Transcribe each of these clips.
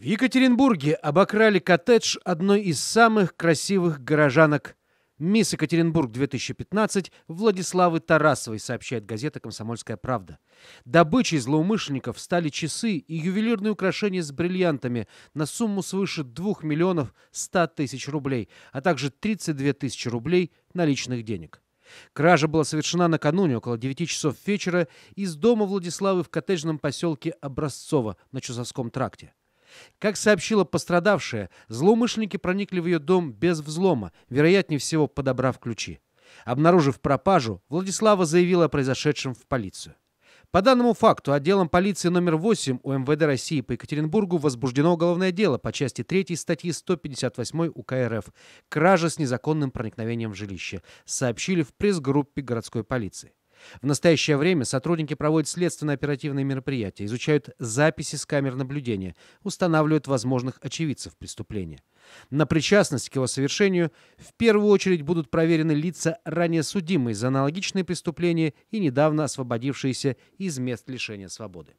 В Екатеринбурге обокрали коттедж одной из самых красивых горожанок «Мисс Екатеринбург-2015» Владиславы Тарасовой, сообщает газета «Комсомольская правда». Добычей злоумышленников стали часы и ювелирные украшения с бриллиантами на сумму свыше 2 миллионов 100 тысяч рублей, а также 32 тысячи рублей наличных денег. Кража была совершена накануне около 9 часов вечера из дома Владиславы в коттеджном поселке Образцово на Чусовском тракте. Как сообщила пострадавшая, злоумышленники проникли в ее дом без взлома, вероятнее всего подобрав ключи. Обнаружив пропажу, Владислава заявила о произошедшем в полицию. По данному факту отделом полиции номер 8 УМВД России по Екатеринбургу возбуждено уголовное дело по части 3 статьи 158 УК РФ «Кража с незаконным проникновением в жилище», сообщили в пресс-группе городской полиции. В настоящее время сотрудники проводят следственно-оперативные мероприятия, изучают записи с камер наблюдения, устанавливают возможных очевидцев преступления. На причастность к его совершению в первую очередь будут проверены лица, ранее судимые за аналогичные преступления и недавно освободившиеся из мест лишения свободы.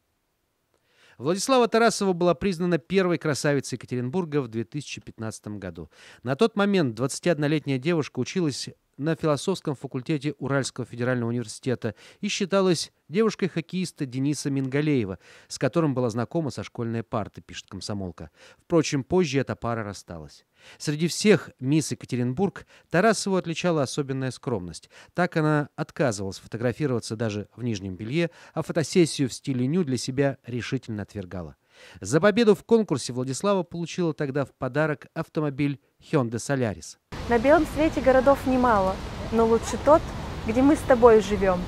Владислава Тарасова была признана первой красавицей Екатеринбурга в 2015 году. На тот момент 21-летняя девушка училась на философском факультете Уральского федерального университета и считалась девушкой хоккеиста Дениса Мингалеева, с которым была знакома со школьной парты, пишет комсомолка. Впрочем, позже эта пара рассталась. Среди всех мисс Екатеринбург Тарасову отличала особенная скромность. Так она отказывалась фотографироваться даже в нижнем белье, а фотосессию в стиле ню для себя решительно отвергала. За победу в конкурсе Владислава получила тогда в подарок автомобиль Hyundai Solaris. На белом свете городов немало, но лучше тот, где мы с тобой живем.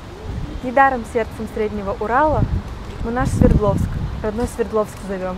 Недаром сердцем Среднего Урала мы наш Свердловск, родной Свердловск зовем.